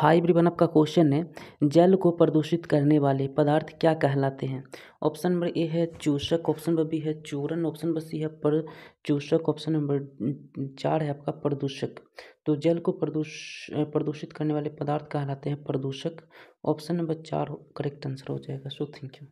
high ब्रिवन का question है जल को प्रदूषित करने वाले पदार्थ क्या कहलाते हैं ऑप्शन नंबर ए है चूषक ऑप्शन नंबर बी है चूरन ऑप्शन नंबर सी है पर चूषक ऑप्शन नंबर चार है आपका प्रदूषक तो जल को प्रदूष प्रदूषित करने वाले पदार्थ कहलाते हैं प्रदूषक ऑप्शन नंबर चार करेक्ट आंसर हो जाएगा सो थैंक यू